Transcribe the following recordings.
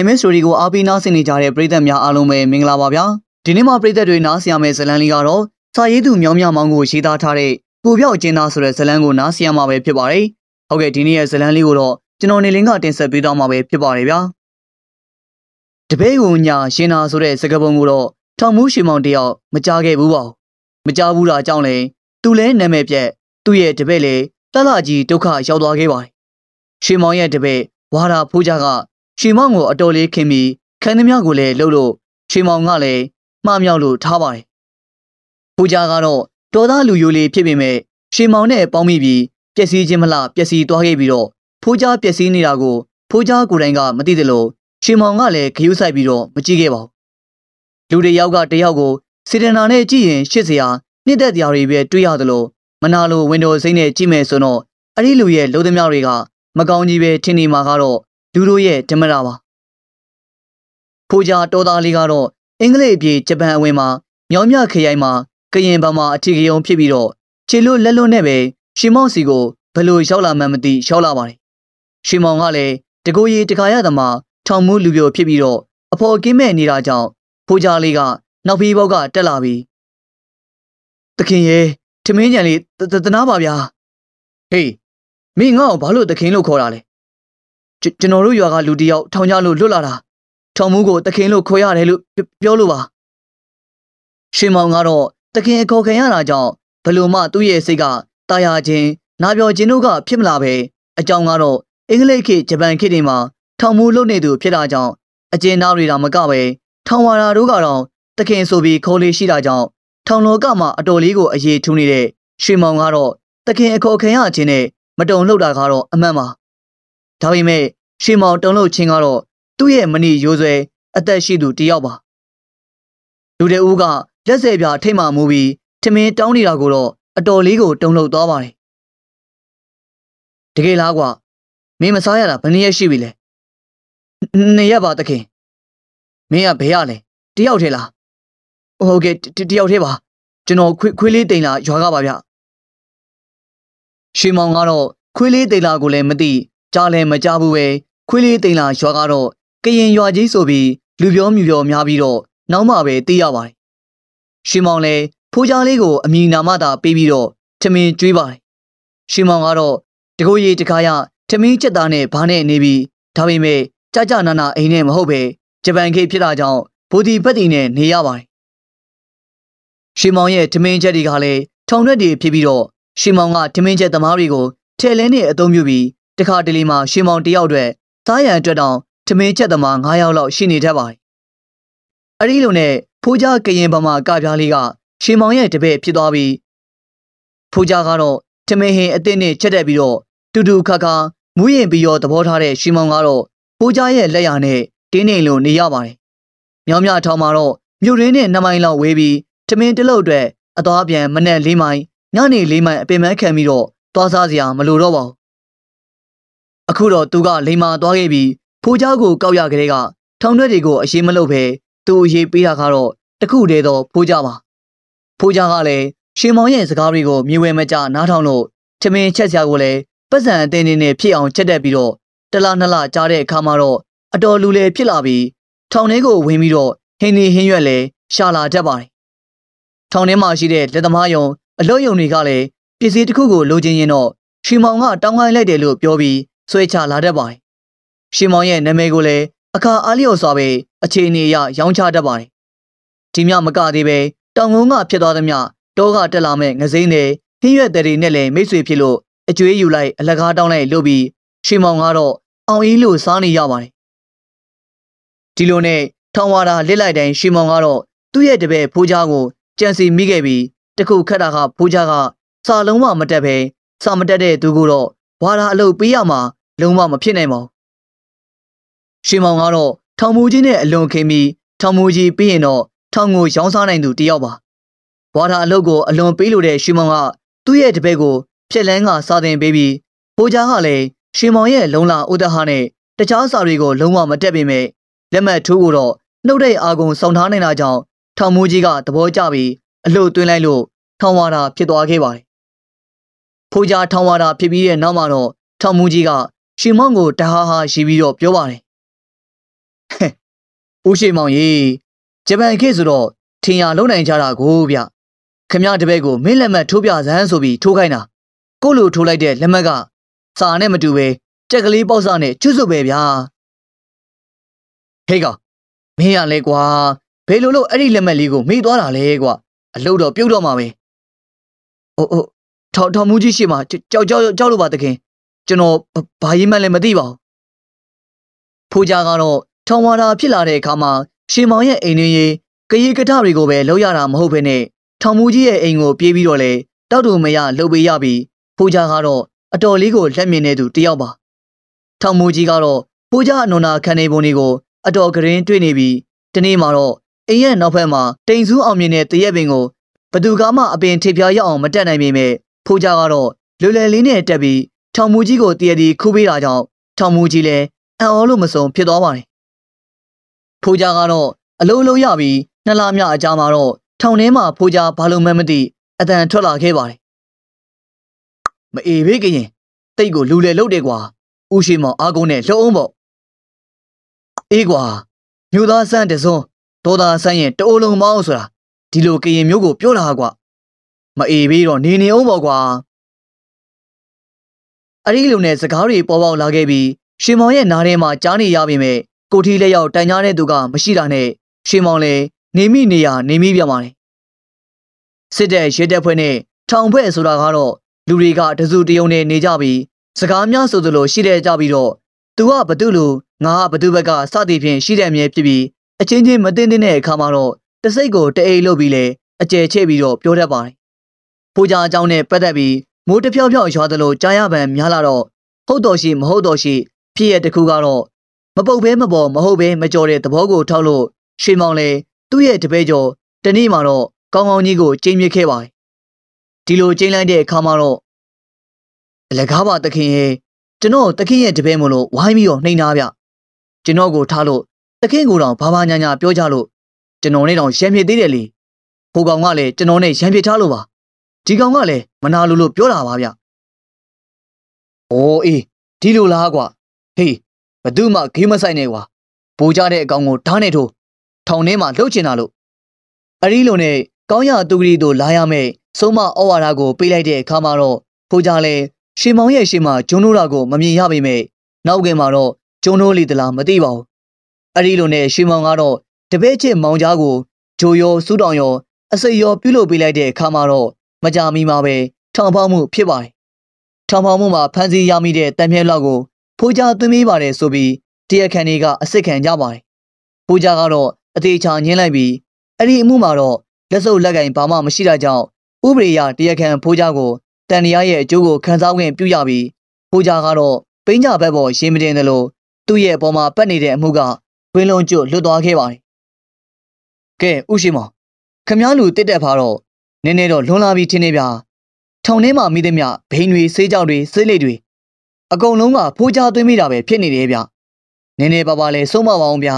နိုင်မင်းစတိုရီကိုအားပေးနားဆင်နေကြတဲ့ပရိသတ်များအားလုံးပဲမင်္ဂလာပါဗျာဒီနေ့မှာပရိသတ်တွေနားဆင်ရမယ့်ဇလန်းလေးကတော့စာရေးသူမြောင်းမြမောင်ကိုရေးသားထားတဲ့ပူပြောက်အကျဉ်းသားဆိုတဲ့ဇလန်းကိုနားဆင်ရမှာပဲဖြစ်ပါတယ်ဟုတ်ကဲ့ဒီနေ့ရဲ့ဇလန်းလေးကိုတော့ကျွန်တော်နေလင်းကတင်ဆက်ပေးသွားမှာပဲဖြစ်ပါတယ်ဗျာတပည့်ကိုညာရှင်နာဆိုတဲ့စကားပုံကိုတော့ထောင်မှုရှင်မောင်တယောက်မကြားခဲ့ဘူးပါမကြားဘူးတာကြောင့်လေသူလဲနာမည်ပြက်သူ့ရဲ့တပည့်လေတလကြီးဒုက္ခရောက်သွားခဲ့ပါတယ်ရှင်မောင်ရဲ့တပည့်ဝါရာဖိုးကြကရှီမောင်ကိုအတော်လေးခင်ပြီးခံသမျှကိုလည်းလှုပ်လို့ရှီမောင်ကလည်းမှားမြောက်လို့ထားပါတယ်။ပူဇာကတော့တော်သားလူယိုလေးဖြစ်ပေမဲ့ရှီမောင်နဲ့ပေါင်းမိပြီးပျက်စီးခြင်းမလားပျက်စီးသွားခဲ့ပြီးတော့ဖိုးကြားပျက်စီးနေတာကိုဖိုးကြားကိုယ်တိုင်ကမသိသလိုရှီမောင်ကလည်းဂရုစိုက်ပြီးတော့မကြည့်ခဲ့ပါဘူး။လူတစ်ယောက်ကတယောက်ကိုစေတနာနဲ့ကြည့်ရင်ရှစ်စရာနှစ်သက်တရားတွေပဲတွေ့ရသလိုမနာလို Windows စိမ့်နဲ့ကြည့်မယ်ဆိုတော့အဲ့ဒီလူရဲ့လုံးသမျှတွေက မကောင်းကြီးပဲထင်နေမှာကတော့လူတို့ရဲ့ဓမ္မတာပါဖိုဂျာတော်သားလေးကတော့အင်္ဂလိပ်ပြည်ဂျပန်အဝင်မှာမြောင်မြခရိုင်မှာကရင်ဘာမှာအထီးကယုံဖြစ်ပြီးတော့ခြေလွတ်လက်လွတ်နဲ့ပဲရှင်မောင်စီကိုဘလို့ရောက်လာမှန်းမသိရောက်လာပါတယ်ရှင်မောင်ကလည်းတကိုရီတခါရသမားထောင်မှုလူပြိုဖြစ်ပြီးတော့အဖော်ကင်းမဲ့နေတာကြောင့်ဖိုဂျာလေးကနောက်ဖေးဘောက်ကတက်လာပြီးသခင်ရဲ့ထမင်းကြံလေးတနာပါဗျာဟေးမင်းငါ့ကိုဘာလို့သခင်လို့ခေါ်တာလဲကျွန်တော်တို့ရွာကလူတယောက်ထောင်ကျလို့လွတ်လာတာထောင်မူးကိုတခင်လို့ခေါ်ရတယ်လို့ပြောလို့ပါရှင်မောင်ကတော့တခင်အခေါ်ခံရတာကြောင့်ဘလို့မှသူ့ရဲ့စိတ်ကတာယာခြင်းနာပြောခြင်းတို့ကဖြစ်မလာပဲအကြောင်းကတော့အင်္ဂလိပ်ခေတ်ဂျပန်ခေတ်တွေမှာထောင်မူးလုပ်နေသူဖြစ်တာကြောင့်အကျဉ်းသားတွေတာမကပဲထောင်ဝါရာတို့ကတော့တခင်ဆိုပြီးခေါ်လေးရှိတာကြောင့်ထောင်လောကမှာအတော်လေးကိုအရေးထူးနေတဲ့ရွှေမောင်ကတော့တခင်အခေါ်ခံရခြင်းနဲ့မတုံလှုပ်တာကတော့အမှန်ပါဒါပေမဲ့ရှေမောင်တုံလို့ချင်းကတော့သူ့ရဲ့မဏိရိုးစွဲအသက်ရှိသူတယောက်ပါလူတဲ့ဦးကလက်ဆယ်ပြာထိမှမူပြီးထမင်းတောင်းနေတာကိုတော့အတော်လေးကိုတုံလို့သွားပါတယ်တကယ်လားကွာမင်းမစားရတာဘယ်နည်းရရှိပြီလဲနှစ်ရက်ပါတခင်မင်းကဘယ်ရလဲတယောက်ထဲလားဟုတ်ကဲ့တယောက်ထဲပါကျွန်တော်ခွေးခွေးလေးတိန်လာရွာကပါဗျရှေမောင်ကတော့ခွေးလေးတိန်လာကိုလည်းမသိကြားလည်းမကြားဘူးပဲခွေးလေးတိမ်လာရွာကတော့ကရင်ရွာကြီးဆိုပြီးလူပြောမြူပြောများပြီးတော့နောက်မှပဲသိရပါတယ်။ရှင်မောင်လည်းဖိုးချားလေးကိုအမိနာမသာပေးပြီးတော့ထမင်းကျွေးပါတယ်။ရှင်မောင်ကတော့တကိုရီတခါရထမင်းချက်သားနဲ့ဘာနဲ့နေပြီးဒါပေမဲ့ကြကြနာနာအိမ်နဲ့မဟုတ်ပဲဂျပန်ခေတ်ဖြစ်တာကြောင့်ဘူဒီပတ်တီနဲ့နေရပါတယ်။ရှင်မောင်ရဲ့ထမင်းချက်တွေကလည်းထောင်ရွက်တွေဖြစ်ပြီးတော့ရှင်မောင်ကထမင်းချက်သမားတွေကိုထဲလဲနဲ့အသုံးပြုပြီးတခါတလေမှာရှင်မောင်တယောက်အတွက်သားရံအတွက်တောင်ထမင်းချက်သမား9ယောက်လောက်ရှိနေတတ်ပါတယ်။အဲဒီလိုနဲ့ဖိုးကြကရင်ဗမာကပြားလေးကရှင်မောင်ရဲ့တပည့်ဖြစ်သွားပြီးဖိုးကြကတော့ထမင်းဟင်အသစ်နဲ့ချက်တက်ပြီးတော့တူတူခါခါမူးယင်ပြီးရောသဘောထားတဲ့ရှင်မောင်ကတော့ဖိုးကြရဲ့လက်ရာနဲ့တင်းနေလို့နေရပါတယ်။မြောင်းမြထောင်မှာတော့မြို့ရင်းနဲ့နှမိုင်လောက်ဝေးပြီးထမင်းတစ်လုံးအတွက်အသွားပြန်မနဲ့၄မိုင်ညနေ၄မိုင်အပင်ပန်းခံပြီးတော့သွားစားစရာမလိုတော့ပါဘူးအခုတော့သူကလိန်မာသွားခဲ့ပြီးဖိုးเจ้าကိုကောက်ရကလေးကထောင်ထွက်တွေကို အရေးမလုပ်ပဲသူ့အရေးပေးတာကတော့တခုတည်းသောဖိုးเจ้าပါဖိုးเจ้าကလည်းရှင်မောင်ရဲ့စကားတွေကိုမြေဝဲမကြနားထောင်လို့ထမင်းချက်စရာကိုလည်းပတ်စံအတင်းတင်းနဲ့ဖြစ်အောင်ချက်တက်ပြီးတော့တလားနှစ်လားကြားတဲ့အခါမှာတော့အတော်လူလေဖြစ်လာပြီးထောင်ထဲကိုဝင်ပြီးတော့ဟင်းနေဟင်းရွက်လဲရှာလာတတ်ပါတယ်ထောင်ထဲမှာရှိတဲ့လက်သမားယုံအလုပ်ယုံတွေကလည်းပစ္စည်းတစ်ခုကိုလိုချင်ရင်တော့ရှင်မောင်ကတောင်းခိုင်းလိုက်တယ်လို့ပြောပြီးဆွဲချလာတတ်ပါတယ်။ရှင်မောင်ရဲ့နာမည်ကိုလည်းအခါအားလျော်စွာပဲအခြေအနေအရရောင်းချတတ်ပါတယ်။ဒီမြမကသေးပဲတောင်ကုန်းကဖြစ်သွားသမျှတောကတက်လာမဲ့ငစိမ့်နဲ့ဟင်းရွက်တွေနဲ့လည်းမိတ်ဆွေဖြစ်လို့အကျွေးယူလိုက်အလကားတောင်းလိုက်လို့ပြီးရှင်မောင်ကတော့အောင်အေးလို့စားနေရပါတယ်။ဒီလိုနဲ့ထောင်ဝါတာလစ်လိုက်တိုင်းရှင်မောင်ကတော့သူ့ရဲ့တပည့်ဖိုးချားကိုကြံစီမိခဲ့ပြီးတခုခက်တာကဖိုးချားကစာလုံးမမတက်ပဲစာမတက်တဲ့သူကိုတော့ဝါရာအလုပ်ပေးရမှာလုံးဝမဖြစ်နိုင်ပါဘူး။ရွှေမောင်ကတော့ထောင်မူကြီးနဲ့အလွန်ခင်ပြီးထောင်မူကြီးပြီးရင်တော့ထောင်ကိုရောင်းစားနိုင်သူတယောက်ပါ။ဘွားထာအလုပ်ကိုအလွန်ပေးလိုတဲ့ရွှေမောင်က သူ့ရဲ့တပည့်ကိုဖြက်လန်းကစာသင်ပေးပြီးဘိုးကြားကလည်းရွှေမောင်ရဲ့လုံလာဥဒဟနဲ့တခြားစာတွေကို လုံးဝမတက်ပေမဲ့လက်မှတ်ထိုးကိုတော့နှုတ်တဲ့အာကုံဆောင်ထားနိုင်တာကြောင့်ထောင်မူကြီးကသဘောကျပြီးအလို့တွင်းလိုက်လို့ထောင်ဝါတာဖြစ်သွားခဲ့ပါတယ်။ဖိုးကြားထောင်ဝါတာဖြစ်ပြီးတဲ့နောက်မှာတော့ထောင်မူကြီးကရှင်မောင်ကိုတဟားဟာရှိပြီးတော့ပြောပါတယ်။ဦးရှိမောင်ရေဂျပန်ခေတ်ဆိုတော့ထင်ရလုံးနိုင်ကြတာကိုဗျခမရတပည့်ကိုမင်းလက်မှတ်ထိုးပြစမ်းဆိုပြီးထိုးခိုင်းတာကို့လိုထိုးလိုက်တဲ့လက်မှတ်ကစာနဲ့မတူပဲကြက်ကလေးပေါက်စနဲ့ချွတ်စွပ်ပဲဗျာဟေးကောင်မင်းရလဲကွာဘယ်လိုလုပ်အဲ့ဒီလက်မှတ်လေးကိုမေ့သွားတာလဲကွာအလုပ်တော့ပြုတ်တော့မှာပဲအိုးအိုးထောက်ထောက်မှုကြီးရှိမှာကြောက်ကြောက်ကြောက်လို့ပါတခင်ကျွန်တော်ဘာရေးမှန်းလည်းမသိပါဘူးဖိုးကြကတော့ထောင်ဝါတာဖြစ်လာတဲ့အခါမှာရှင်မောင်ရဲ့အိမ်တွင်ရေးကရေကထတွေကိုပဲလောက်ရတာမဟုတ်ဘဲနဲ့ထောင်မူကြီးရဲ့အိမ်ကိုပြေးပြီးတော့လေတောက်တူမရလှုပ်ပေးရပြီးဖိုးကြကတော့အတော်လေးကိုလက်မြင်နေသူတယောက်ပါထောင်မူကြီးကတော့ဖိုးကြအနွန်နာခံနေပုံတွေကို အတော်ကရင်တွေ့နေပြီးဒီနေ့မှာတော့အိမ်ရဲ့နောက်ဘက်မှာတိမ်ဆူးအောင်မြင်တဲ့တရက်ပင်ကိုဘသူကမှအပင်ထိပ်ပြားရောက်အောင်မတက်နိုင်ပေမဲ့ဖိုးကြကတော့လွယ်လွယ်လေးနဲ့တက်ပြီးထောင်မူကြီးကိုတည်ရည်ခိုးပေးတာကြောင့်ထောင်မူကြီးလည်းအံ့ဩလို့မဆုံးဖြစ်သွားပါတယ်။ဖိုးကြကတော့အလုံးလုံးရပြီးနှစ်လမြအကြာမှာတော့ထောင်ထဲမှာဖိုးကြဘာလို့မှမသိအတန်ထွက်လာခဲ့ပါတယ်။မအေဘေးကရင်တိတ်ကိုလူလေလုတ်တယ်ကွာ။ဦးရှိမောင်အာကုန်းနဲ့လှုပ်အောင်ပေါ့။အေးကွာမြို့သားဆန်းတစုံဒေါ်သားဆန်းရင်တအိုးလုံးမအောင်ဆိုတာဒီလိုကရင်မျိုးကိုပြောလာကွာ။မအေဘေးတော့နေနေအောင်ပေါ့ကွာ။အဲဒီလိုနဲ့စကားတွေပေါ်ပေါက်လာခဲ့ပြီးရှင်မောင်ရဲ့နားထဲမှာကြားနေရပေမဲ့ကိုထီလက်ရောက်တိုင်ကြားတဲ့သူကမရှိတာနဲ့ရှင်မောင်လည်းနေမိနေရနေမိပြန်ပါတယ်စစ်တပ်ရဲတပ်ဖွဲ့နဲ့ထောင်ဖွဲ့ဆိုတာကတော့လူတွေကတစုတယုံနဲ့နေကြပြီးစကားများဆိုသလိုရှိတဲ့ကြပြီးတော့သူကဘသူလိုငါကဘသူဘက်ကစသည်ဖြင့်ရှိတဲ့အမြဲဖြစ်ပြီးအချင်းချင်းမတင်တဲ့အခါမှာတော့တစိတ်ကိုတအိတ်လုပ်ပြီးလဲအကျယ်ချဲ့ပြီးတော့ပြောတတ်ပါတယ်။ဖိုးကြအကြောင်းနဲ့ပတ်သက်ပြီးမိုးတဖြောက်ဖြောက်ရွာသလိုကြားရပံများလာတော့ဟုတ်တော်ရှိမဟုတ်တော်ရှိဖြစ်ရတခုကတော့မပုတ်ဘဲမပေါ်မဟုတ်ဘဲမကြော်တဲ့သဘောကိုထောက်လို့ရွှေမောင်လေသူ့ရဲ့တပည့်ကျော်တနေ့မှာတော့ကောင်းကောင်းကြီးကိုကျင်းမြစ်ခဲ့ပါတယ်ဒီလိုကျင်းလိုက်တဲ့အခါမှာတော့အလကားပါသခင်ရဲ့ကျွန်တော်သခင်ရဲ့တပည့်မလို့ဝိုင်းပြီးတော့နှိမ်နာဗျကျွန်တော်ကိုထားလို့သခင်ကိုတော့ဘာဘာညာညာပြောကြလို့ကျွန်တော်နဲ့တော့ရံပြစ်သေးတယ်လေဟိုကောင်ကလည်းကျွန်တော်နဲ့ရံပြစ်ထားလို့ပါဒီကောင်ကလည်းမနာလိုလို့ပြောတာပါဗျ။အိုးအေးဒီလိုလားကွာ။ဟေးဘသူမှဂေးမဆိုင်နဲ့ကွာ။ပူကြတဲ့အကောင်ကိုဓာတ်နဲ့ထိုးထောင်ထဲမှာလှုပ်ချင်တာလို့အရီလိုနဲ့ကောင်းရသူကလေးတို့လာရမယ်ဆုံးမဩဝါဒကိုပေးလိုက်တဲ့အခါမှာတော့ဖူကြလဲရှင်မောင်ရဲ့ရှင်မဂျွန်းတို့တာကိုမမြင်ရပေမဲ့နောက်ကင်မှာတော့ဂျွန်းတို့လီတလားမသိပါဘူးအရီလိုနဲ့ရှင်မောင်ကတော့တပည့်ချစ်မောင်ကြားကိုဂျိုရောစူးတောင်ရော အစိတ်ရော ပြုတ်လုပေးလိုက်တဲ့အခါမှာတော့မကြမီမှာပဲထောင်ပေါက်မှုဖြစ်ပါတယ်။ထောင်ပေါက်မှုမှာဖမ်းဆီးရမိတဲ့တံမြက်လောက်ကိုဖိုးကြားသွင်းပေးပါတယ်ဆိုပြီးတရားခံတွေကအစ်စ်ခံကြပါတယ်။ဖိုးကြားကတော့အသေးချာညှင်းလိုက်ပြီးအဲ့ဒီအမှုမှာတော့လက်စုပ်လက်ကင်ဘာမှမရှိတာကြောင့်ဥပဒေရတရားခံဖိုးကြားကိုတန်တရားရဲ့အကျိုးကိုခံစားခွင့်ပြုရပြီးဖိုးကြားကတော့ပိန်းကြဘက်ပေါ်ရှင်းမတင်တယ်လို့သူ့ရဲ့အပေါ်မှာပတ်နေတဲ့အမှုကတွင်လုံးကျွတ်လွတ်သွားခဲ့ပါတယ်။ကဲဥရှိမောင်ခမားလူတစ်တက်ဖားတော့နည်းနည်းတော့လွန်လာပြီထင်နေဗျာထောင်ထဲမှာမိသည်မြဘိန်တွေဆေးကြောက်တွေဆေးလိပ်တွေအကုန်လုံးကဖိုးချသွင်းမိတာပဲဖြစ်နေတယ်ဗျနည်းနည်းပါပါလဲဆုံးမပါအောင်ဗျာ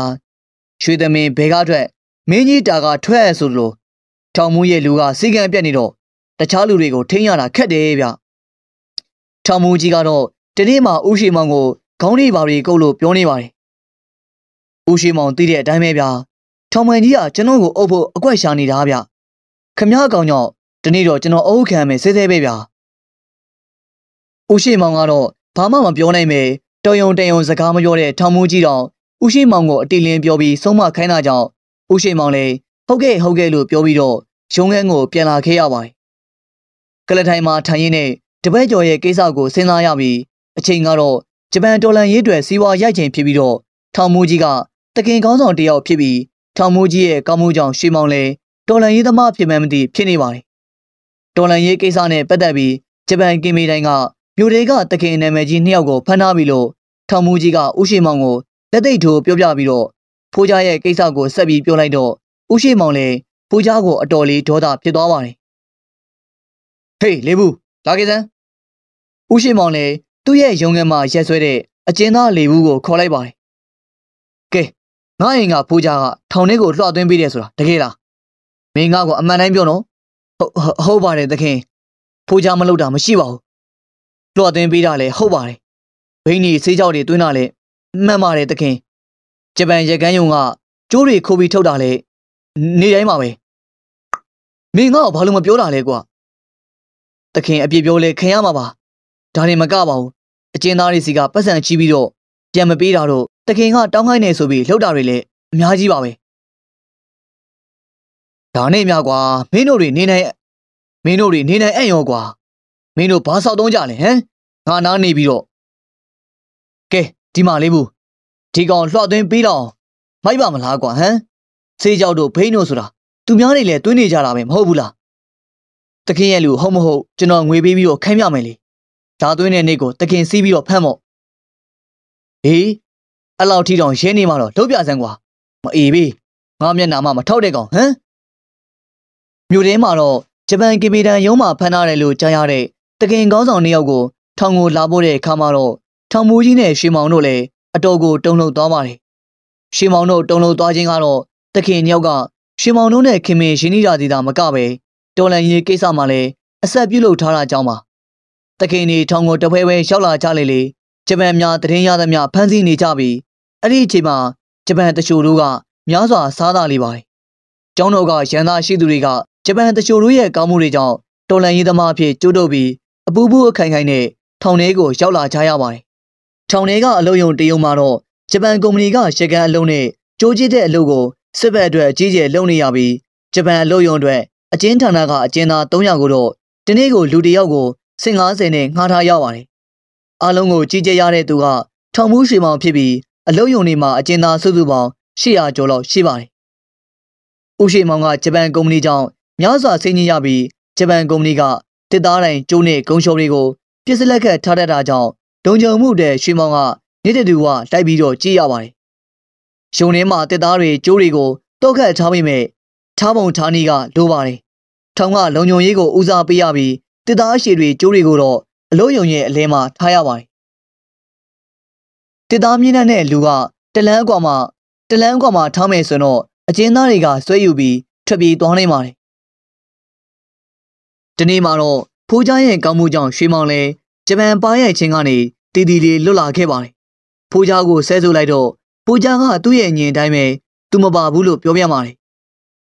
ရွှေသမင်းဘဲကားထွက်မင်းကြီးတာကထွက်ဆိုလိုထောင်မူးရဲ့လူကစီကံပြက်နေတော့တခြားလူတွေကိုထိန်းရတာခက်တယ်ဗျထောင်မူးကြီးကတော့ဒီနေ့မှဦးရှိမောင်ကိုခေါင်းလေးပါတွေကုတ်လို့ပြောနေပါတယ်ဦးရှိမောင်သိတဲ့အတိုင်းပဲဗျာထောင်မန်ကြီးကကျွန်တော်ကိုအုပ်ဖို့အကွက်ရှာနေတာဗျခမရကောင်ကြောင့်ဒီနေ့တော့ကျွန်တော်အဟုတ်ခံမယ်ဆဲဆဲပဲဗျာဦးရှိမောင်ကတော့ဘာမှမပြောနိုင်ပဲတော်ယုံတယုံစကားမပြောတဲ့ထောင်မိုးကြီးတော့ဦးရှိမောင်ကိုအတိလင်းပြောပြီးဆုံးမခိုင်းတာကြောင့်ဦးရှိမောင်လည်းဟုတ်ကဲ့ဟုတ်ကဲ့လို့ပြောပြီးတော့ရုံးခန်းကိုပြန်လာခဲ့ရပါတယ်ကလထိုင်မှာထိုင်ရင်းနဲ့တပည့်ကျော်ရဲ့ကိစ္စကိုစဉ်းစားရပြီးအချိန်ကတော့ဂျပန်ဒေါ်လာရေးအတွက်စီးပွားရိုက်ချိန်ဖြစ်ပြီးတော့ထောင်မိုးကြီးကတခင်ကောင်းဆောင်တယောက်ဖြစ်ပြီး ထောင်မိုးကြီးရဲ့ကောင်းမှုကြောင့်ရွှေမောင်လည်းတော်လန်ရေးသမားဖြစ်မှန်းမသိဖြစ်နေပါတယ်။တော်လန်ရေးကိစ္စနဲ့ပတ်သက်ပြီးဂျပန်ကင်မီတိုင်းကမြို့တွေကတခင်နာမည်ကြီးနှစ်ယောက်ကိုဖမ်းထားပြီးလို့ထောင်မူကြီးကဥရှိမောင်ကိုလက်သိပ်ထိုးပြောပြပြီးတော့ဖိုးကြားရဲ့ကိစ္စကိုဆက်ပြီးပြောလိုက်တော့ဥရှိမောင်လည်းဖိုးကြားကိုအတော်လေးဒေါသဖြစ်သွားပါတယ်။ဟေးလေဘူးလာခဲ့စမ်းဥရှိမောင်လည်းသူ့ရဲ့ရုံငန်းမှာရက်ဆွဲတဲ့အကျဉ်းသားလေဘူးကိုခေါ်လိုက်ပါတယ်။ကဲငါအိမ်ကဖိုးကြားကထောင်ထဲကိုလှော့သွင်းပေးတယ်ဆိုတာတကယ်လားမင်းငါ့ကိုအမှန်တိုင်းပြောနော်ဟုတ်ဟုတ်ပါတယ်သခင်ဖိုးချမလုပ်တာမရှိပါဘူးလွှတ်သွင်းပေးတာလည်းဟုတ်ပါတယ်ဘိန်းကြီးဆေးကြောက်တွေတွင်းတာလည်းမှန်ပါတယ်သခင်ဂျပန်ရကန်းယုံက ကျိုးတွေခိုးပြီးထုတ်တာလည်းနေတိုင်းပါပဲမင်းငါ့ကိုဘာလို့မပြောတာလဲကွာသခင်အပြစ်ပြောလဲခင်ရမှာပါဒါနဲ့မကပါဘူးအကျဉ်းသားတွေစီကပတ်စံချီးပြီးတော့ပြန်မပေးတာတော့တခင်ကတောင်းခိုင်းနေဆိုပြီးလှုပ်တာတွေလည်းအများကြီးပါပဲဒါနဲ့များကွာမင်းတို့တွေနေနိုင်မင်းတို့တွေနေနိုင်အံ့ရောကွာမင်းတို့ဘာဆောက်တုံးကြလဲဟမ်ငါနားနေပြီးတော့ကဲဒီမှာလေးဘူးဒီကောင်လှော့သွင်းပြီးတော့မိုက်ပါမလားကွာဟမ်စေးကြောက်တို့ဘိန်းတို့ဆိုတာသူများတွေလည်းတွင်းနေကြတာပဲမဟုတ်ဘူးလားတခင်ရဲ့လူဟုတ်မဟုတ်ကျွန်တော်ငွေပေးပြီးတော့ခမ်းပြမယ်လေဒါသွင်းတဲ့နေ့ကိုတခင်စီးပြီးတော့ဖမ်းမော့ဟေးအဲ့လောက်ထိတောင်ရဲနေမှတော့လုပ်ပြစမ်းကွာမအေးဘေးငါမျက်နာမှမထောက်တဲ့ကောင်ဟမ်မြို့ထဲမှာတော့ဂျပန်ကီမီတန်ရုံးမှာဖမ်းထားတယ်လို့ကြားရတဲ့တကင်ကောင်းဆောင်နှစ်ယောက်ကိုထောင်ကိုလာပို့တဲ့အခါမှာတော့ထောင်မူကြီးနဲ့ရွှေမောင်တို့လည်းအတော်ကိုတုံ့လုံသွားပါတယ်။ရွှေမောင်တို့တုံ့လုံသွားခြင်းကတော့တခင်နှစ်ယောက်ကရွှေမောင်တို့နဲ့ခင်မင်ရင်းနှီးကြသေးတာမကပဲတော်လန်ရေးကိစ္စမှာလည်းအဆက်ပြုတ်လုပ်ထားတာကြောင့်ပါ။တခင်တွေထောင်ကိုတပွဲပဲရောက်လာကြလေလေဂျပန်များတရင်ရသမျှဖမ်းဆီးနေကြပြီးအဲ့ဒီအချိန်မှာဂျပန်တချို့တို့ကများစွာစားတာလေးပါတယ်။ကျောင်းတော်ကရန်သားရှိသူတွေကဂျပန်တချို့တို့ရဲ့ကောင်းမှုတွေကြောင့်တော်လန်ရေးသမားအဖြစ်ကျိုးတုပ်ပြီးအပူပူအခိုင်ခိုင်နဲ့ထောင်ထဲကိုရောက်လာကြရပါတယ်။ထောင်ထဲကအလုံယုံတယုံမှာတော့ဂျပန်ကုမ္ပဏီကရှကန်အလုံးနဲ့ကြိုးကျစ်တဲ့အလုပ်ကိုစစ်ဘက်အတွက်အကြီးကျယ်လုပ်နေရပြီးဂျပန်အလုံယုံအတွက်အကျဉ်းဌာနကအကျဉ်းသား300ကိုတော့ဒီနေ့ကိုလူတစ်ယောက်ကို150နဲ့ငှားထားရပါတယ်။အားလုံးကိုကြီးကြဲရတဲ့သူကထောင်မှုရွှေမောင်ဖြစ်ပြီးအလုံယုံတွေမှာအကျဉ်းသားစုစုပေါင်း800ကျော်လောက်ရှိပါတယ်။ဥရှိမောင်ကဂျပန်ကုမ္ပဏီကြောင့်များစွာဆင်းရဲရပြီးဂျပန်ကုမ္ပဏီကတစ်သားတိုင်းကျိုးနဲ့ဂုံရှုံတွေကိုပြစ်စလက်ခတ်ထားတတ်တာကြောင့်ဒုံကြုံမှုတဲ့ရွှေမောင်ကနေတတူကတိုက်ပြီးတော့ကြည့်ရပါတယ်။ရုံထဲမှာတစ်သားတွေကျိုးတွေကိုတောက်ခတ်ထားမိမဲ့ထားပုံထားနည်းကလိုပါတယ်။ထောင်ကလုံုံရေးကိုဦးစားပေးရပြီးတစ်သားရှည်တွေကျိုးတွေကိုတော့အလို့ယုံရဲ့အလဲမှာထားရပါတယ်။တစ်သားမြင့်တဲ့လူကတလန်းကွာမှာတလန်းကွာမှာထားမယ်ဆိုတော့အကျဉ်းသားတွေကဆွဲယူပြီးထွက်ပြေးသွားနိုင်ပါတယ်ဒီနေ့မှာတော့ဖိုးချားရဲ့ကောင်းမှုကြောင့်ရွှေမောင်လည်းဂျပန်ပါရိုက်ခြင်းကနေတည်တည်လေးလွတ်လာခဲ့ပါတယ်။ဖိုးချားကိုဆဲဆိုလိုက်တော့ဖိုးချားကသူ့ရဲ့အညင်တိုင်းပဲသူမပါဘူးလို့ပြောပြပါတယ်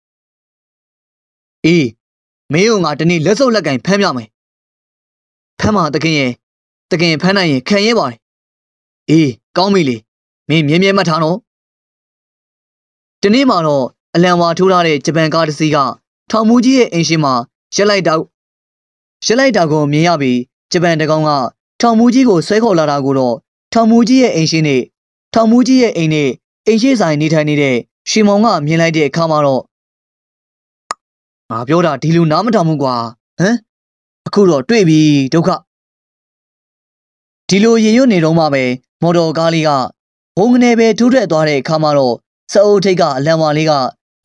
။အေးမင်းတို့ငါဒီနေ့လက်စုပ်လက်ကင်ဖမ်းပြမယ်။ဖမ်းမှာတခင်ရဲ့တခင်ဖမ်းနိုင်ရင်ခံရဲပါတယ်။အေးကောင်းပြီလေမင်းမြဲမြဲမှတ်ထားနော်။ဒီနေ့မှာတော့အလံဝါထိုးထားတဲ့ဂျပန်ကားတစ်စီးကထောင်မူကြီးရဲ့အင်ရှင်မှာရက်လိုက်တော့ရစ်လိုက်တာကိုမြင်ရပြီးဂျပန်တကောင်ကထောင်မူကြီးကိုဆွဲခေါ်လာတာကိုတော့ထောင်မူကြီးရဲ့အိမ်ရှိနေထောင်မူကြီးရဲ့အိမ်နဲ့အိမ်ရှိဆိုင်နေထိုင်နေတဲ့ရှီမောင်ကမြင်လိုက်တဲ့အခါမှာတော့ငါပြောတာဒီလူနားမထောင်ဘူးကွာဟမ်အခုတော့တွေ့ပြီဒုက္ခဒီလိုရင်ရွတ်နေတော့မှပဲမော်တော်ကားလေးကဘုံကနေပဲထူးထွက်သွားတဲ့အခါမှာတော့စအုပ်ထိတ်ကအလံဝါလေးက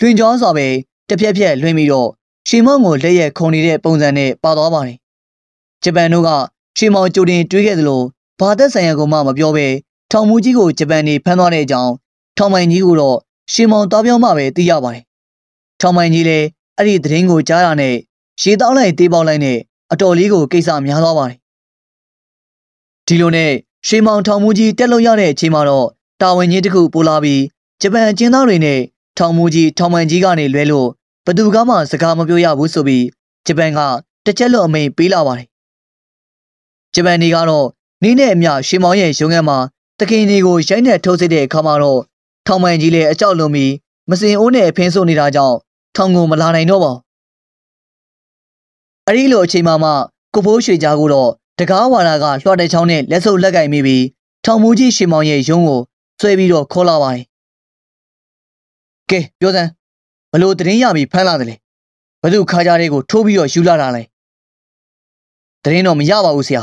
တွင်ကျောစွာပဲတပြက်ပြက်လွှင့်ပြီးတော့ရှီမောင်ကိုလက်ရက်ခုံနေတဲ့ပုံစံနဲ့ပါသွားပါတယ်။ဂျပန်တို့ကရှီမောင်ကြိုတင်တွေးခဲ့သလိုဘာသက်ဆိုင်ရာကမှမပြောဘဲထောင်မူကြီးကိုဂျပန်နေဖမ်းသွားတဲ့အကြောင်းထောင်မိုင်ကြီးကိုတော့ရှီမောင်တောင်းပြောမှပဲသိရပါတယ်။ထောင်မိုင်ကြီးလည်းအဲ့ဒီသတင်းကိုကြားရတဲ့ရေတောင်းလိုက်သေးပေါက်လိုက်နဲ့အတော်လေးကိုကိစ္စများသွားပါတယ်။ဒီလိုနဲ့ရှီမောင်ထောင်မူကြီးတက်လို့ရတဲ့အချိန်မှာတော့တာဝန်ကြီးတစ်ခုပို့လာပြီးဂျပန်အကျဉ်းသားတွေနဲ့ထောင်မူကြီးထောင်မိုင်ကြီးကနေလွဲလို့ဘသူကမှစကားမပြောရဘူးဆိုပြီးဂျပန်ကတစ်ချက်လွတ်အမိန်ပေးလာပါတယ်ဂျပန်တွေကတော့နင်းနဲ့အမျှရှင်မောင်ရဲ့ရုံးခန်းမှာတခင်တွေကိုရိုက်နှက်ထိုးစစ်တဲ့အခါမှာတော့ထောင်ပန်ကြီးလည်းအကြောက်လွန်ပြီးမစင်အိုးနဲ့ဖင်းဆို့နေတာကြောင့်ထောင်ကိုမလာနိုင်တော့ပါဘူးအဲဒီလိုအချိန်မှမှကိုဖိုးရွှေကြားကိုတော့တကားဝါရာကလွှတ်တဲ့ချောင်းနဲ့လက်စုပ်လက်ကင်မိပြီးထောင်မူကြီးရှင်မောင်ရဲ့ရုံးကိုဆွဲပြီးတော့ခေါ်လာပါတယ်။ကဲပြောစမ်းဘလို့သတင်းရပြီးဖမ်းလာတယ်လေဘသူခါကြတွေကိုထိုးပြီးတော့ယူလာတာလဲသတင်းတော့မရပါဘူးဆရာ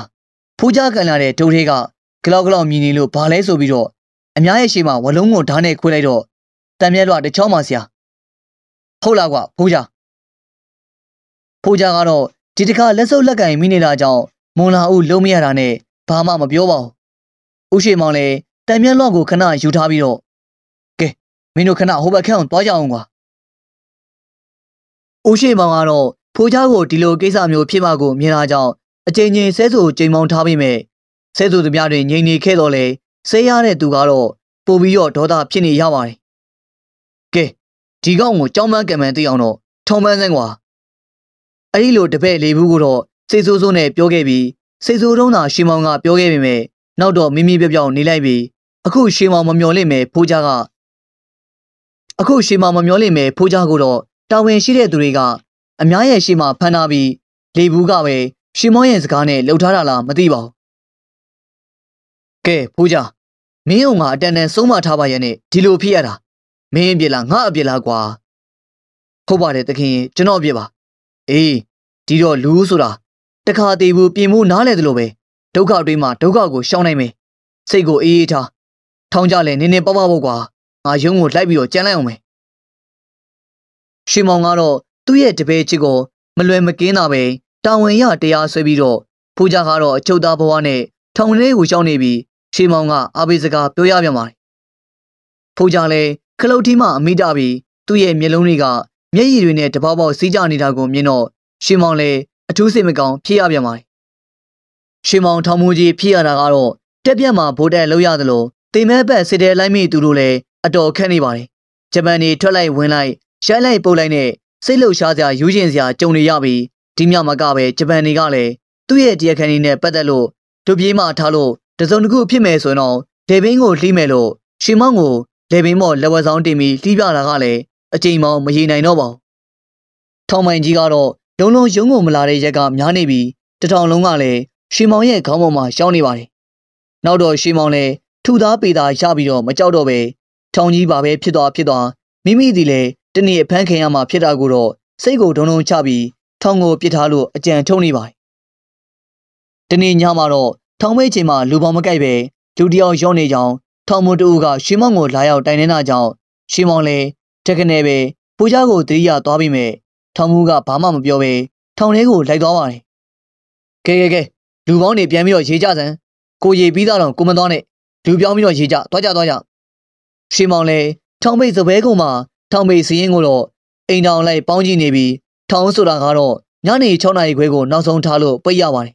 ဖိုးကြကန်လာတဲ့ဒုတ်ထဲကဂလောက်ဂလောက်မြည်နေလို့ဘာလဲဆိုပြီးတော့အများရဲ့ရှေ့မှာဝလုံးကိုဓာတ်နဲ့ခွေးလိုက်တော့တံမြက်လွှာတစ်ချောင်းပါဆရာဟုတ်လားကွာဖိုးကြဖိုးကြကတော့ဒီတခါလက်စုပ်လက်ကင်မိနေတာကြောင့်မွန်လာဦးလုံးမရတာနဲ့ဘာမှမပြောပါဘူးဦးရှိမောင်လည်းတံမြက်လွှာကိုခဏယူထားပြီးတော့ကဲမင်းတို့ခဏဟိုဘက်ခန့်အောင်သွားကြအောင်ကွာဦးရှိမောင်ကတော့ဖိုးချောက်ကိုဒီလိုကိစ္စမျိုးဖြစ်မှာကိုမြင်လာကြောင်းအချိန်ချင်းဆဲဆိုချိန်မောင်းထားပေမဲ့ဆဲဆိုသမျှတွေငြိမ်နေခဲ့တော့လေဆဲရတဲ့သူကတော့ပို့ပြီးတော့ဒေါသဖြစ်နေရပါတယ်။ကဲဒီကောင်ကိုကြောင်းမကံမှန်သိအောင်တော့ထုံပန်းစင်းကွာအဲ့ဒီလိုတပည့်လေးဘူးကိုတော့စိတ်ဆိုးဆိုးနဲ့ပြောခဲ့ပြီးစိတ်ဆိုးတုံးသာရှင်မောင်ကပြောခဲ့ပေမဲ့နောက်တော့မိမိပြပြောင်နေလိုက်ပြီးအခုရှင်မောင်မမျော်လင့်မဲ့ဖိုးချာကအခုရှင်မောင်မမျော်လင့်မဲ့ဖိုးချာကိုတော့တာဝန်ရှိတဲ့သူတွေက အများရဲ့ရှိမှဖမ်းထားပြီးလေဘူးကပဲရှင်မောရဲ့စကားနဲ့လှုပ်ထားတာလားမသိပါဘူး။ကဲဖိုးကြမင်းအောင်ကအတန်တန်ဆုံးမထားပါရဲ့နဲ့ဒီလိုဖြစ်ရတာမင်းအပြစ်လားငါအပြစ်လားကွာ။ဟုတ်ပါတယ်တခင်ကျွန်တော်အပြစ်ပါ။အေးဒီတော့လူဆိုတာတခါတည်းဘူးပြင်မှုနားလဲတယ်လို့ပဲဒုက္ခတွေမှာဒုက္ခကိုရှောင်နိုင်မယ်။စိတ်ကိုအေးအေးထားထောင်းကြလဲနင်းနေပေါ့ပေါ့ပေါ့ကွာ။ငါရုံးကိုလိုက်ပြီးတော့ကြမ်းလိုက်အောင်မယ်။ရှီမောင်ကတော့သူ့ရဲ့တပည့်ချစ်ကိုမလွယ်မကင်းတာပဲတာဝန်ရတရားဆွဲပြီးတော့ဖူးကြကတော့အချုပ်သားဘဝနဲ့ထောင်ထဲကိုရောက်နေပြီးရှီမောင်ကအာဘေစကားပြောရပြန်ပါတယ်ဖူးကြလည်းခလုတ်ထီးမှအမိတာပြီးသူ့ရဲ့မျက်လုံးတွေကမျက်ရည်တွေနဲ့တပေါက်ပေါက်စီးကြနေတာကို မြင်တော့ရှီမောင်လည်းအထူးစိတ်မကောင်းဖြစ်ရပြန်ပါတယ်ရှီမောင်ထောင်မူကြီးဖြစ်ရတာကတော့တက်ပြက်မှာဗိုလ်တက်လောက်ရတယ်လို့တိမ်မဲပတ်စစ်တဲလိုက်မိသူတို့လည်းအတော်ခက်နေပါတယ်ဂျပန်နေထွက်လိုက်ဝင်လိုက်ရိုက်လိုက်ပုတ်လိုက်နဲ့စိတ်လှုပ်ရှားစရာယူးကျင်စရာကြုံနေရပြီးဒီမြောက်မှာကပဲဂျပန်တွေကလည်းသူ့ရဲ့တရားခဏီနဲ့ပတ်သက်လို့တို့ပြေးမှထားလို့တစုံတစ်ခုဖြစ်မယ်ဆိုရင်တော့ဒေဘင်းကိုလှီးမယ်လို့ရှင်မောင်းကိုဒေဘင်းမော့လက်ဝက်ဆောင်တင်ပြီးလှီးပြတာကလည်းအချိန်မောင်းမရေနိုင်တော့ပါဘူးထောင်မိုင်ကြီးကတော့လုံးလုံးရုံးကိုမလာတဲ့ရက်ကများနေပြီးတထောင်လုံးကလည်းရှင်မောင်ရဲ့ခေါင်းပေါ်မှာရှောင်းနေပါတယ်နောက်တော့ရှင်မောင်လည်းထူသားပေတာရပြီးတော့မကြောက်တော့ပဲထောင်ကြီးပါပဲဖြစ်သွားဖြစ်သွားမိမိဒီလည်းတနေ့ဖမ်းခင်ရမှာ ဖြစ်တာကိုတော့စိတ်ကိုဒုံဒုံချပြီးထောင်ကိုပစ်ထားလို့အကြံထုတ်နေပါတယ်။တနေ့ညမှာတော့ထောင်မိတ်ချိန်မှာလူပေါင်းမကိုက်ပဲလူတယောက်ရောက်နေကြောင်းထောင်မတူကရှင်မောင်ကိုလာရောက်တိုင်နေတာကြောင့်ရှင်မောင်လည်းတက်ကနယ်ပဲပူကြကိုတရိယာသွားပြီးမဲ့ထောင်မူကဘာမှမပြောပဲထောင်ထဲကိုလိုက်သွားပါတယ်။ကဲကဲကဲလူပေါင်းနေပြန်ပြီးတော့ရေကြစမ်းကိုရေပြီးသားတော့ကိုမသွားနဲ့လူပြောင်းပြီးတော့ရေကြသွားကြသွားကြရှင်မောင်လည်းထောင်မိတ်စပွဲကုံမှာထောင်ပေစီရင်ကိုတော့အိမ်တောင်လိုက်ပေါင်းကြည့်နေပြီးထောင်ဆိုတာကတော့ညနေ6နာရီခွဲကိုနောက်ဆုံးထားလို့ပိတ်ရပါတယ်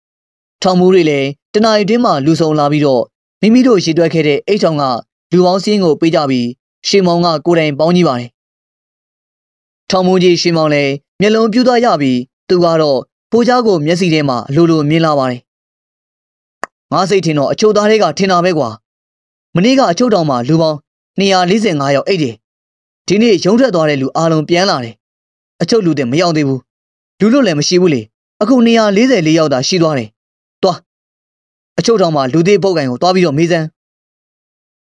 ။ထောင်မူးတွေလည်းတနာရီတွင်းမှာလူဆုံလာပြီးတော့မိမိတို့ရေတွက်ခဲ့တဲ့အိတ်ထောင်ကလူပေါင်းစင်းကိုပေးကြပြီးရှေမောင်ကကိုယ်တိုင်ပေါင်းကြည့်ပါတယ်။ထောင်မူးကြီးရှေမောင်လည်းမျက်လုံးပြူးသွားရပြီးသူကတော့ဖိုးเจ้าကိုမျက်စိထဲမှာအလိုလိုမြင်လာပါတယ်။ငါစိတ်ထင်တော့အချို့သားတွေက ထင်တာပဲကွာ။မနေ့ကအချို့တောင်မှာလူပေါင်း245ယောက်အိတ်တယ်။ဒီနေ့ရုံးထွက်သွားတဲ့လူအားလုံးပြန်လာတယ်အချုပ်လူတဲ့မရောက်သေးဘူးလူလို့လည်းမရှိဘူးလေအခု144ယောက်သာရှိသွားတယ်သွားအချုပ်ထောင်မှာလူသေးပုတ်ကန်ကိုသွားပြီးတော့မေးစမ်း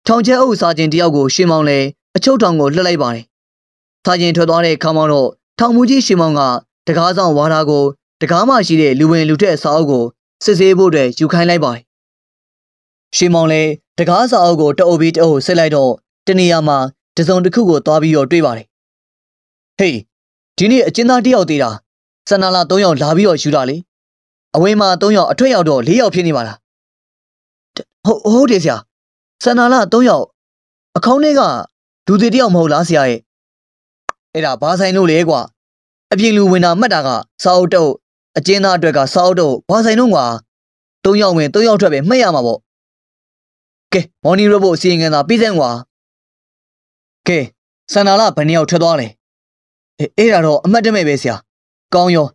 ထောင်ကျဲအုပ်စာကျင်တယောက်ကိုရှင်မောင်လည်းအချုပ်ထောင်ကိုလှည့်လိုက်ပါတယ်စာကျင်ထွက်သွားတဲ့ခါမှတော့ထောင်မူကြီးရှင်မောင်ကတကားဆောင်ဝါဒကိုတကားမှရှိတဲ့လူဝင်လူထက်စာအုပ်ကိုစစ်ဆေးဖို့အတွက်ယူခိုင်းလိုက်ပါတယ်ရှင်မောင်လည်းတကားစာအုပ်ကိုတအုပ်ပြီးတအုပ်ဆက်လိုက်တော့တနေရာမှာတစုံတစ်ခုကိုသွားပြီးတော့တွေ့ပါတယ်ဟေးဒီနေ့အကျဉ်းသားတယောက်သေးတာစန္နာလာ၃ယောက်လာပြီးတော့ယူတာလေအဝင်မှာ၃ယောက်အထွက်ရောက်တော့၄ယောက်ဖြစ်နေပါလားဟုတ်ဟုတ်တယ်ဆရာစန္နာလာ၃ယောက်အခေါင်းထဲကလူတွေတယောက်မဟုတ်လားဆရာရဲ့အဲ့ဒါဘာဆိုင်လို့လဲကွာအပြင်လူဝင်တာမှတ်တာကစာအုပ်တုပ်အကျဉ်းသားအတွက်ကစာအုပ်တုပ်ဘာဆိုင်တော့ကွာ၃ယောက်ဝင်၃ယောက်ထွက်ပဲမှတ်ရမှာပေါ့ကဲ morning report အစီရင်ခံစာပြီးစမ်းကွာကဲစန္ဒာလဘယ်နှစ်ယောက်ထွက်သွားလဲအဲ့ဒါတော့အမှတ်တမဲ့ပဲဆရာ ကောင်းရော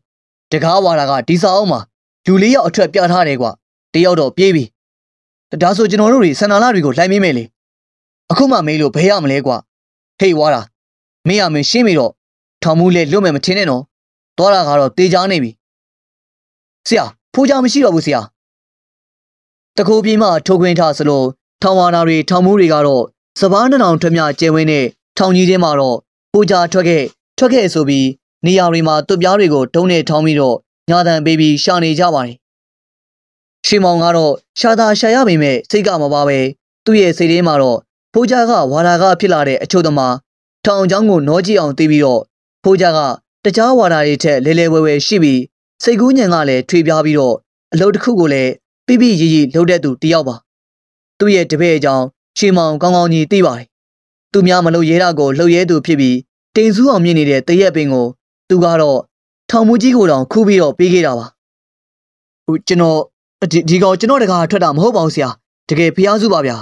တကားဝါတာကဒီစာအုပ်မှာလူလေးယောက်အထက်ပြထားတယ်ကွာတယောက်တော့ပြေးပြီဒါဆိုကျွန်တော်တို့တွေစန္ဒာလတွေကိုလှိုင်းမေးမယ်လေအခုမှမေးလို့ဘယ်ရမလဲကွာဟေ့ဝါတာမင်းရမင်းရှင်းပြီတော့ထောင်မှုလဲလွတ်မယ်မထင်နဲ့နော်သွားတာကတော့တေချာနေပြီဆရာဖိုးချမရှိတော့ဘူးဆရာတကူပြေးမှထိုးခွင်းထားစလို့ထောင်ဝါနာတွေထောင်မှုတွေကတော့စပားနှောင်ထွက်မြကျဲဝင်းနဲ့ထောင်ကြီးထဲမှာတော့ပူကြထွက်ခဲ့ထွက်ခဲ့ဆိုပြီးနေရာတွေမှာသွပြားတွေကိုတုံးနဲ့ထောင်းပြီးတော့ညာတန်ပေးပြီးရှာနေကြပါတယ်။ရှီမောင်ကတော့ရှာတာရှာရပေမဲ့စိတ်ကမပါပဲသူ့ရဲ့စိတ်ထဲမှာတော့ဖိုးကြကဝါဒကဖြစ်လာတဲ့အချို့သမားထောင်ချောင်းကိုနောကြည့်အောင်သိပြီးတော့ဖိုးကြကတခြားဝါဒတွေထက်လဲလဲဝဲဝဲရှိပြီးစိတ်ကူးညံကလည်းထွေပြားပြီးတော့အလုပ်တစ်ခုကိုလည်းပြပြရည်ရည်လုပ်တဲ့သူတယောက်ပါ သူ့ရဲ့တပည့်အကြောင်းရှင်မောင်ကောင်းကောင်းကြီးသိပါတယ်။သူများမလုပ်ရဲတာကိုလှုပ်ရဲသူဖြစ်ပြီးတိမ်ဆူးအောင်မြင်နေတဲ့တရက်ပင်ကိုသူကတော့ထောင်မူကြီးကိုတောင်ခူးပြီးတော့ပေးခဲ့တာပါ။ဟိုကျွန်တော်ဒီဒီကောင်ကျွန်တော်တကာထွက်တာမဟုတ်ပါဘူးဆရာ။တကယ်ဖျားစုပါဗျာ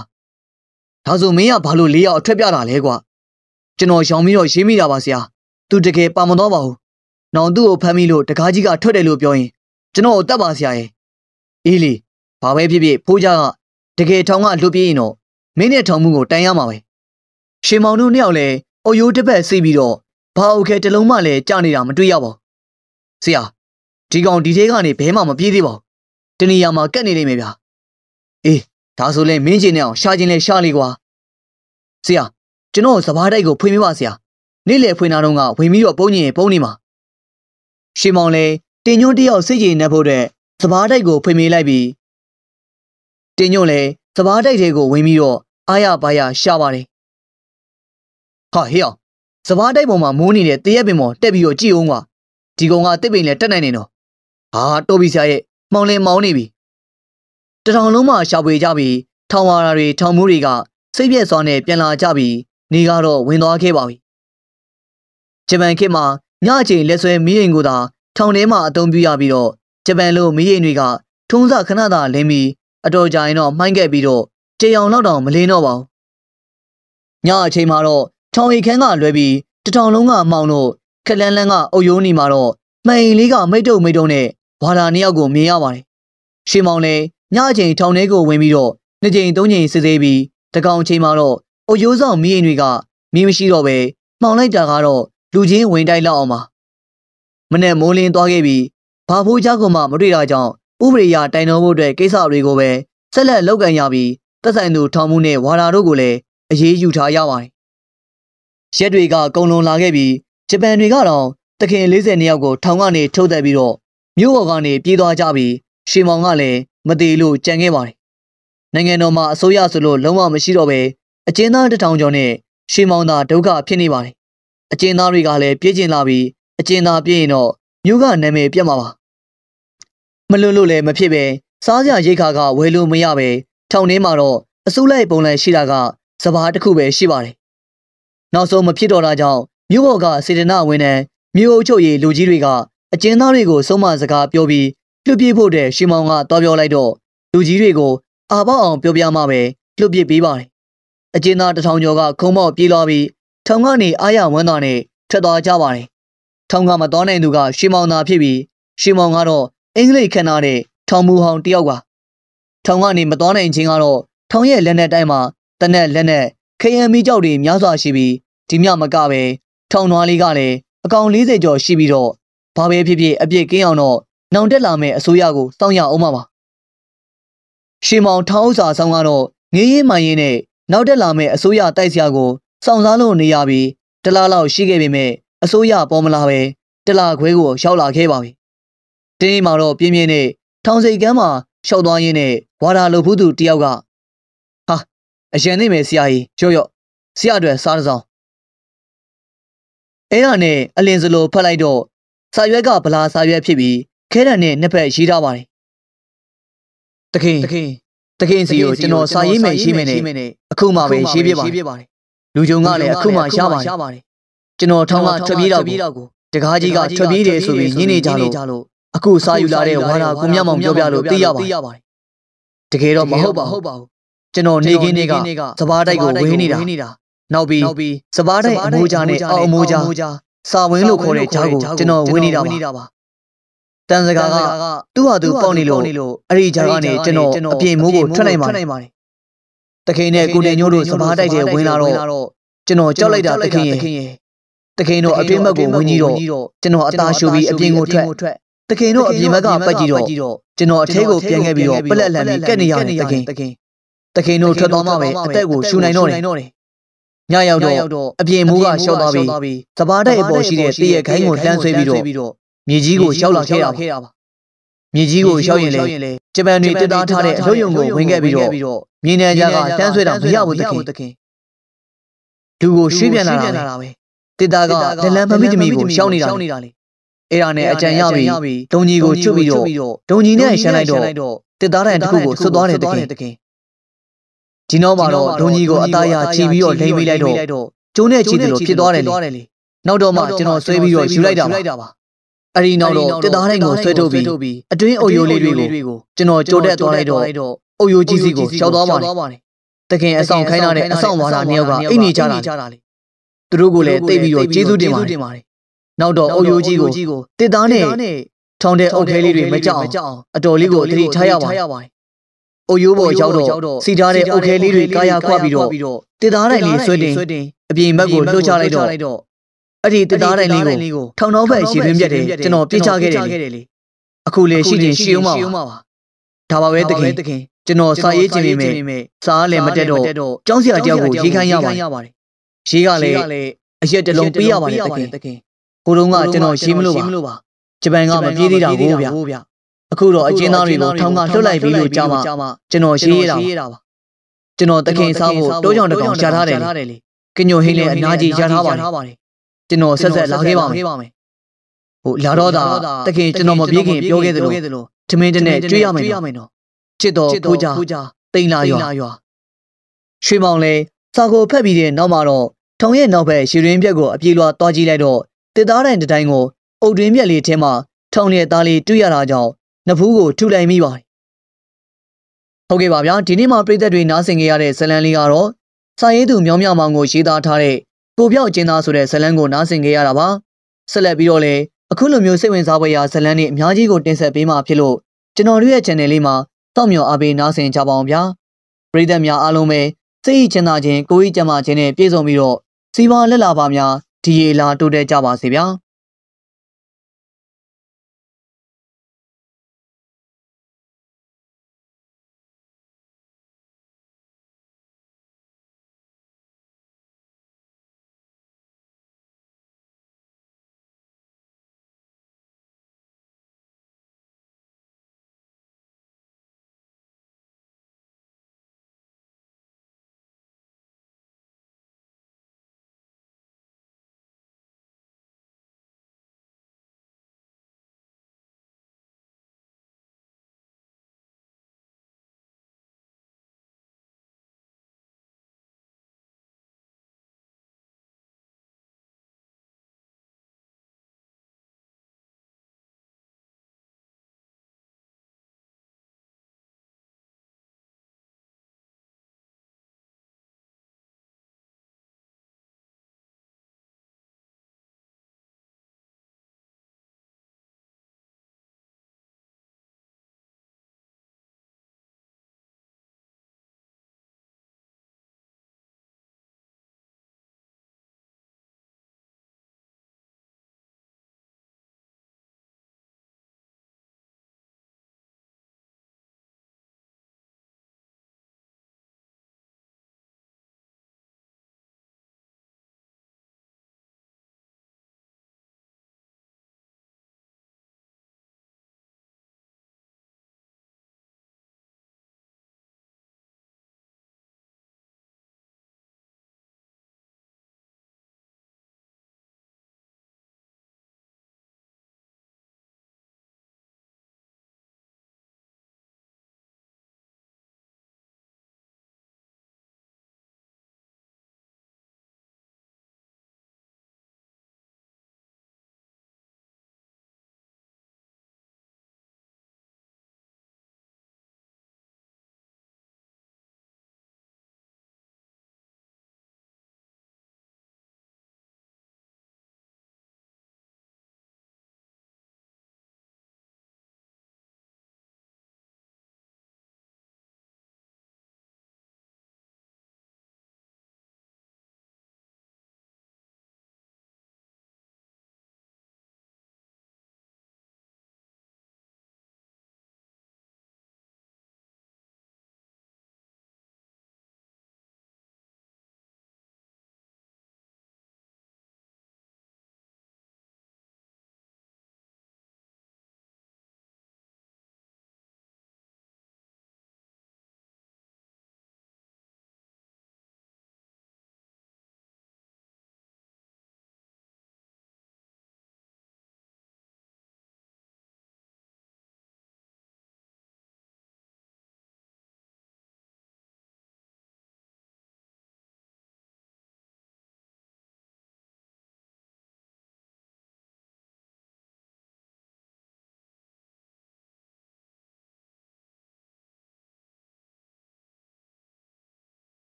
။ဒါဆိုမင်းကဘာလို့လေးရောက်အထွက်ပြတာလဲကွာ။ကျွန်တော် ရောင်ပြီးတော့ရေးမိတာပါဆရာ။သူတကယ်ပါမတော့ပါဘူး။နောင်သူ့ကိုဖမ်းပြီးလို့တကားကြီးကထွက်တယ်လို့ပြောရင်ကျွန်တော်ကိုတတ်ပါဆရာရဲ့။အေးလေဘာပဲဖြစ်ဖြစ်ဖိုးကြကတကယ်ထောင်ကလွတ်ပြေးရင်တော့မင်းနဲ့ထောင်မှုကိုတန်ရမှာပဲရှင်မောင်တို့နှစ်ယောက်လည်းအိုယိုတစ်ပတ်စီးပြီးတော့ဘာအိုခဲတလုံးမှလည်းကြာနေတာမတွေ့ရပါဘူးဆရာဒီကောင်ဒီသေးကနေဘဲမှမပြေးသေးပါဘူးတနေရာမှာကက်နေနေမယ်ဗျာအေးဒါဆိုလဲမင်းကျင်နေအောင်ရှာကျင်လဲရှာလေကွာဆရာကျွန်တော်စဘာတိုက်ကိုဖွင့်ပြပါဆရာနေ့လေဖွင့်တာတော့ကဝင်ပြီးတော့ပုံညင်ပုံနေမှာရှင်မောင်လဲတင်ညွန့်တယောက်စိတ်ကြည်နေဖို့အတွက်စဘာတိုက်ကိုဖွင့်ပြလိုက်ပြီးတင်ညွန့်လဲစပားတိုက်တွေကိုဝင်ပြီးတော့အားရပါရရှာပါတယ်။ဟာဟေးအောင်စပားတိုက်ပေါ်မှာမိုးနေတဲ့တရက်ပင်ပေါ်တက်ပြီးတော့ကြည့်အောင်ကွာ။ဒီကောင်ကတစ်ပင်လည်းတက်နိုင်နေတော့။ဟာတော်ပြီဆရာရဲ့မှောင်လင်မောင်းနေပြီ။တထောင်လုံးမှာရှာဖွေကြပြီးထောင်ဝါရာတွေထောင်မိုးတွေကစိတ်ပြက်စွာနဲ့ပြန်လာကြပြီးနေကတော့ဝင်သွားခဲ့ပါပြီ။ဂျပန်ခေတ်မှာညအချိန်လက်ဆွဲမီးအိမ်ကိုသာ ထောင်ထဲမှာအသုံးပြုရပြီးတော့ဂျပန်လိုမီးအိမ်တွေက ထုံးစခဏသာလင်းပြီးအတော်ကြာရင်တော့မှိုင်းခဲ့ပြီးတော့တေအောင်လောက်တောင်မလင်းတော့ပါဘူးညအချိန်မှာတော့ချောင်ရီခန်းကလွဲပြီးတထောင်လုံးကမောင်းတော့ခလန်းလန်းကအုပ်ယိုးနေမှာတော့မှိန်လေးကမိတ်တုံမိတ်တုံနဲ့ဝါလာနှစ်ယောက်ကိုမြင်ရပါတယ်ရှေးမောင်လည်းညအချိန်ထောင်ထဲကိုဝင်ပြီးတော့နှစ်ချိန်သုံးချိန်စစ်သေးပြီးတကောင်ချိန်မှာတော့အုပ်ယိုးဆောင်မိရင်တွေက မီးမရှိတော့ပဲမှောင်လိုက်တာကတော့လူချင်းဝင်တိုက်လောက်အောင်ပါမနဲ့မိုးလင်းသွားခဲ့ပြီးဘာဖိုးကြောက်ကောင်မှမတွေ့တာကြောင့်ဥပဒေအရတိုင်တော်မှုအတွက်ကိစ္စတွေကိုပဲဆက်လက်လုပ်ကန်ရပြီးတက်ဆိုင်သူထောင်မှုနဲ့ဝါရာတို့ကိုလည်းအရေးယူထားရပါတယ်။ရက်တွေကကုံလွန်လာခဲ့ပြီးဂျပန်တွေကတော့တခင်40နှစ်ယောက်ကိုထောင်ကနေထုတ်သက်ပြီးတော့မြို့ပေါ်ကနေပြေးသွားကြပြီးရှေမောင်ကလည်းမသေးလို့ကြံခဲ့ပါတယ်။နိုင်ငံတော်မှာအစိုးရဆိုလို့လုံးဝမရှိတော့ပဲအကျဉ်းသားတထောင်ကျော်နဲ့ရှေမောင်သာဒုက္ခဖြစ်နေပါတယ်။အကျဉ်းသားတွေကလည်းပြေးကျင်လာပြီးအကျဉ်းသားပြေးရင်တော့မြို့ကနာမည်ပြတ်မှာပါမလွတ်လို့လည်းမဖြစ်ပဲစားကြရိတ်ခါကဝယ်လို့မရပဲထောင်ထဲမှာတော့အစိုးလိုက်ပုံလန်ရှိတာကစဘာတစ်ခုပဲရှိပါတယ်။နောက်ဆုံးမဖြစ်တော့တာကြောင့်မြို့ပေါ်ကစေတနာဝန်ထမ်းမြို့အုပ်ချုပ်ရေးလူကြီးတွေကအကျဉ်းသားတွေကိုဆုံးမစကားပြောပြီးလွှတ်ပြဖို့တဲ့ရှင်မောင်ကတော်ပြောလိုက်တော့လူကြီးတွေကို အာပေါအောင် ပြောပြမှပဲလွှတ်ပြပေးပါတယ်။အကျဉ်းသားတထောင်ကျော်ကခုံမောက်ပြေးလာပြီးထောင်ကနေအာရဝမ်းသာနဲ့ထွက်သွားကြပါတယ်။ထောင်ကမတော်နိုင်သူက ရှင်မောင်သာဖြစ်ပြီးရှင်မောင်ကတော့အင်္ဂလိပ်ခံထားတဲ့ထောင်မူဟောင်တယောက်ကထောင်ကနေမသွားနိုင်ခြင်းကတော့ထောင်ရဲ့လက်နဲ့တိုင်းမှာတနက်လက်နဲ့ခရံမီကြောက်တွေများစွာရှိပြီးဒီမြမကပဲထောင်နွားလေးကလည်းအကောင်40ကျော်ရှိပြီးတော့ဘာပဲဖြစ်ဖြစ်အပြစ်ကင်းအောင်တော့နောင်တက်လာမယ့်အစိုးရကိုစောင့်ရအောင်ပါပါရှင်မောင်ထောင်ဥစာဆောင်ကတော့ငင်းရင်မှရင်နဲ့နောက်တက်လာမယ့်အစိုးရတိုက်စရာကိုစောင့်စားလို့နေရပြီးတလားလောက်ရှိခဲ့ပေမဲ့အစိုးရပေါ်မလာပဲတလားခွဲကိုရောက်လာခဲ့ပါပြီတင်းရင်မှာတော့ပြင်းပြင်းနဲ့ထောင်စိတ်ကမ်းမှာရှောက်သွားရင်းနဲ့ဝါဒလုပ်ဖို့သူတယောက်ကဟာအရန်နေမယ်ဆရာကြီးကြော့ရော့ဆရာအတွက်စားတစ်စောင်းအဲ့ဒါနဲ့အလင်းစလိုဖတ်လိုက်တော့စာရွက်ကဗလာစာရွက်ဖြစ်ပြီးခဲတံနဲ့နှစ်ဖက်ရေးထားပါတယ်တခင်တခင်တခင်စီကိုကျွန်တော်စာရေးမယ်ရေးမယ်နဲ့အခုမှပဲရေးပြပါတယ်လူကြုံကလည်းအခုမှရပါတယ်ကျွန်တော်ထောင်းကထွက်ပြေးတော့ကိုတကားကြီးကထွက်ပြေးတယ်ဆိုပြီးညင်းနေကြလို့အခုစာယူလာတဲ့ဝါရာကိုမြတ်မောင်ပြောပြလို့သိရပါတယ်တကယ်တော့မဟုတ်ပါဘူးကျွန်တော်နေခင်းတွေကစပားတိုက်ကိုဝေးနေတာနောက်ပြီးစပားတိုက်အမိုးကြားနဲ့အောက်အမိုးကြားစာဝင်းလို့ခေါ်တဲ့ကြားကိုကျွန်တော်ဝေးနေတာပါတန်စကားကသူ့ဟာသူပေါက်နေလို့အဲ့ဒီကြားကနေကျွန်တော်အပြင်မိုးကိုထွက်နိုင်ပါတယ်တခင်နဲ့ကိုနေညိုးတို့စပားတိုက်တွေဝင်လာတော့ကျွန်တော်ကြောက်လိုက်တာတခင်ရဲ့တခင်တို့အတွင်းဘက်ကိုဝင်ကြီးတော့ကျွန်တော်အသားရှူပြီးအပြင်ကိုထွက်တခင်တို့အပြင်ဘက်ကပတ်ကြည့်တော့ကျွန်တော်အထဲကိုပြန်ခဲ့ပြီးတော့ပလက်လန်နဲ့ကက်နေရတယ်တခင်တခင်တို့ထွက်သွားမှပဲအသက်ကိုရှူနိုင်တော့တယ်ညရောက်တော့အပြင်မိုးကရှော့သွားပြီးသဘာတိုက်အပေါ်ရှိတဲ့တည့်ရဲ့ခိုင်းကိုလှမ်းဆွဲပြီးတော့မြေကြီးကိုရှောက်လာခဲ့တာပါမြေကြီးကိုရောက်ရင်လေဂျပန်တွေတက်တားထားတဲ့အလုပ်ရုံကိုဝင်ခဲ့ပြီးတော့မြေနံကြားကတန်းဆွဲတာမရဘူးတခင်လူကိုရွှေ့ပြန်လာတာပဲတက်တားကဒလန်မမိတမီကိုရှောင်းနေတာလေအဲ့ဒါနဲ့အကြံရပြီဒုံကြီးကိုချွတ်ပြီးတော့ဒုံကြီးနဲ့ရှမ်းလိုက်တော့တစ်သားတန်တစ်ခုကိုဆွတ်သွားတယ်တကင်ဒီနောက်မှာတော့ဒုံကြီးကိုအသားရချီပြီးတော့လိမ့်ပေးလိုက်တော့ကျုံနဲ့ချီတယ်လို့ဖြစ်သွားတယ်လေနောက်တော့မှကျွန်တော်ဆွဲပြီးတော့ယူလိုက်တာပါအဲ့ဒီနောက်တော့တစ်သားတိုင်းကိုဆွဲထုတ်ပြီးအတွင်းအုပ်ယိုလေးတွေကိုကျွန်တော်ကြိုတက်သွားလိုက်တော့အုပ်ယိုကြီးစီကိုရောက်သွားပါတယ်တကင်အဆောင်ခိုင်းတာနဲ့အဆောင်ဝါတာနှစ်ယောက်ကအိတ်နေကြတာလေသူတို့ကလည်းတိတ်ပြီးတော့ကျေးဇူးတင်ပါတယ်နောက်တော့အိုယိုကြီးကိုတစ်သားနဲ့ထောင်တဲ့အုပ်ခဲလေးတွေမကြောက်အောင်အတော်လေးကိုသတိထားရပါတယ်။အိုယိုးပေါ်ရောက်တော့စီထားတဲ့အုပ်ခဲလေးတွေကာယာခွပြီးတော့တစ်သားတိုင်းလေးဆွဲတင်အပြင်ဘက်ကိုလှုပ်ချလိုက်တော့အဲ့ဒီတစ်သားတိုင်းလေးကိုထောင်နောက်ဘက်ရေသွင်းပြတ်တယ်ကျွန်တော်ပြစ်ချခဲ့တယ်လေ။အခုလေရှိချင်းရှိအောင်ပါ။ဒါပါပဲတခင်ကျွန်တော်စာရေးခြင်းပေမဲ့စာလည်းမတက်တော့ကျောင်းဆရာတယောက်ကိုရေးခိုင်းရပါတယ်။ရေးကလည်းအရက်တလုံးပေးရပါတယ်တခင်ဟိုတုန်းကကျွန်တော်ရေးမလို့ပါဂျပန်ကမပြေးသေးတာကိုဗျအခုတော့အကျဉ်းသားတွေကိုထောင်ကလွှတ်လိုက်ပြီးလို့ကြားမှကျွန်တော်ရေးရတာပါကျွန်တော်တခင်စားဖို့တိုးကြောင်တကောင်ရှာထားတယ်လေကညိုဟိလည်းအနာကြီးရထားပါတယ်ကျွန်တော်ဆက်ဆက်လာခဲ့ပါမယ်ဟိုလာတော့တာတခင်ကျွန်တော်မပြေးခင်ပြောခဲ့သလိုထမင်းတနဲ့ကြွေးရမယ်နော်ချစ်တော်ကိုကြတိန်လာရွာရွှေမောင်လည်းစာကိုဖက်ပြီးတဲ့နောက်မှာတော့ထောင်ရဲ့နောက်ဘက်ရှည်ရင်းပြက်ကိုအပြေးလွှာသွားကြည့်လိုက်တော့တစ်သားတိုင်းတစ်တိုင်းကိုအုတ်တွင်မြက်လေးထဲမှာထုံလျက်သားလေးတွေ့ရတာကြောင့်နဖူးကိုထူလိုက်မိပါတယ်။ဟုတ်ကဲ့ပါဗျာဒီနေ့မှာပြည်သက်တွေနားဆင်ကြရတဲ့ဇလန်လေးကတော့စာရေးသူမြောင်းမြမောင်ကိုရေးသားထားတဲ့ကိုပြောက်ကျင်းသားဆိုတဲ့ဇလန်ကိုနားဆင်ကြရတာပါ။ဆက်လက်ပြီးတော့လည်းအခုလိုမျိုးစိတ်ဝင်စားဖွယ်ရာဇလန်တွေအများကြီးကိုတင်ဆက်ပေးမှာဖြစ်လို့ကျွန်တော်တို့ရဲ့ channel လေးမှာစောင့်မျှော်အားပေးနားဆင်ကြပါအောင်ဗျာ။ပြည်သက်များအားလုံးပဲစိတ်ချမ်းသာခြင်းကိုယ်ဤကျမ်းမာခြင်းနဲ့ပြည့်စုံပြီးတော့စီပါလက်လာပါများဒီရေလာတိုးတက်ကြပါစေဗျာ။